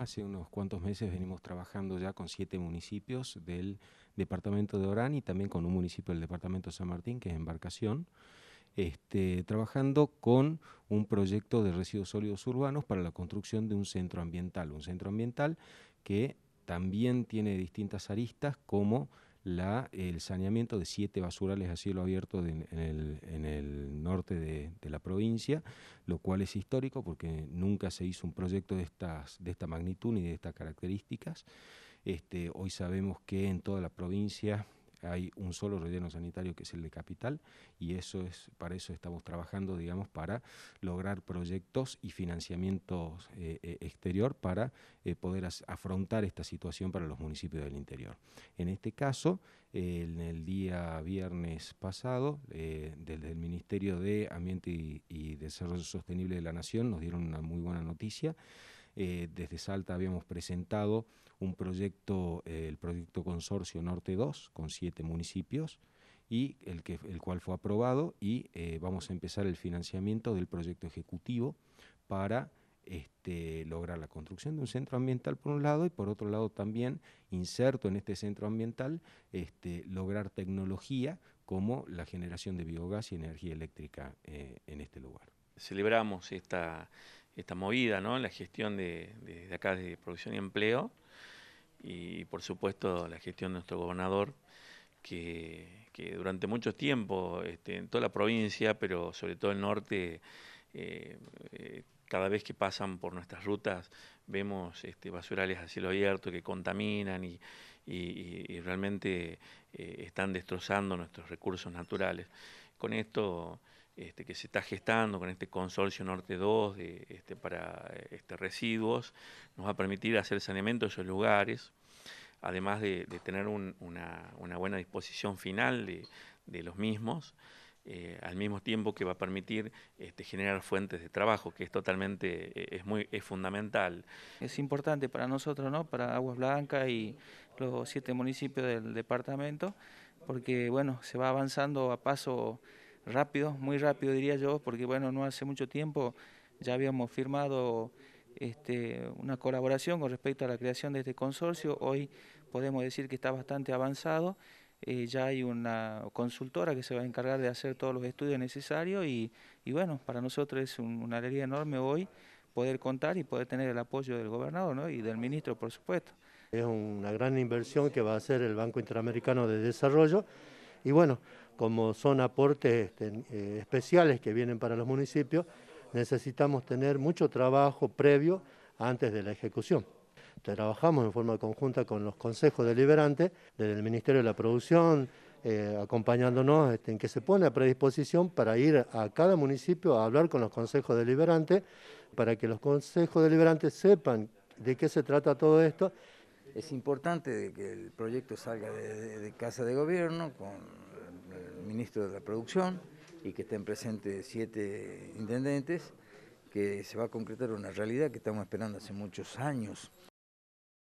Hace unos cuantos meses venimos trabajando ya con siete municipios del departamento de Orán y también con un municipio del departamento de San Martín, que es Embarcación, este, trabajando con un proyecto de residuos sólidos urbanos para la construcción de un centro ambiental. Un centro ambiental que también tiene distintas aristas como la, el saneamiento de siete basurales a cielo abierto en, el, norte de, la provincia, lo cual es histórico porque nunca se hizo un proyecto de, estas, de esta magnitud ni de estas características. Este, hoy sabemos que en toda la provincia hay un solo relleno sanitario que es el de Capital y eso es para eso estamos trabajando, digamos, para lograr proyectos y financiamientos eh, eh, exterior para eh, poder afrontar esta situación para los municipios del interior. En este caso, en el día viernes pasado, desde el Ministerio de Ambiente y Desarrollo Sostenible de la Nación nos dieron una muy buena noticia. Eh, desde Salta habíamos presentado un proyecto, eh, el proyecto Consorcio Norte 2, con siete municipios, y el, que, el cual fue aprobado y eh, vamos a empezar el financiamiento del proyecto ejecutivo para este, lograr la construcción de un centro ambiental por un lado y por otro lado también, inserto en este centro ambiental, este, lograr tecnología como la generación de biogás y energía eléctrica en este lugar. Celebramos esta, esta movida, ¿no? La gestión de, acá de producción y empleo y, por supuesto la gestión de nuestro gobernador que, durante mucho tiempo este, en toda la provincia, pero sobre todo el norte, eh, eh, cada vez que pasan por nuestras rutas vemos este, basurales a cielo abierto que contaminan y, realmente eh, están destrozando nuestros recursos naturales. Con esto este, que se está gestando con este consorcio Norte 2 este, para este, residuos, nos va a permitir hacer saneamiento de esos lugares, además de, tener una, buena disposición final de, los mismos. Eh, al mismo tiempo que va a permitir este, generar fuentes de trabajo, que es totalmente, eh, es muy, fundamental. Es importante para nosotros, ¿no? Para Aguas Blancas y los siete municipios del departamento, porque bueno, se va avanzando a paso rápido, muy rápido diría yo, porque bueno, no hace mucho tiempo ya habíamos firmado este, una colaboración con respecto a la creación de este consorcio. Hoy podemos decir que está bastante avanzado. Eh, ya hay una consultora que se va a encargar de hacer todos los estudios necesarios y, bueno, para nosotros es una alegría enorme hoy poder contar y poder tener el apoyo del gobernador y del ministro, por supuesto. Es una gran inversión que va a hacer el Banco Interamericano de Desarrollo y bueno, como son aportes este, eh, especiales que vienen para los municipios, necesitamos tener mucho trabajo previo antes de la ejecución. Trabajamos en forma conjunta con los consejos deliberantes, desde el Ministerio de la Producción, eh, acompañándonos este, en que se pone a predisposición para ir a cada municipio a hablar con los consejos deliberantes, para que los consejos deliberantes sepan de qué se trata todo esto. Es importante que el proyecto salga de Casa de Gobierno con ministro de la Producción y que estén presentes siete intendentes, que se va a concretar una realidad que estamos esperando hace muchos años.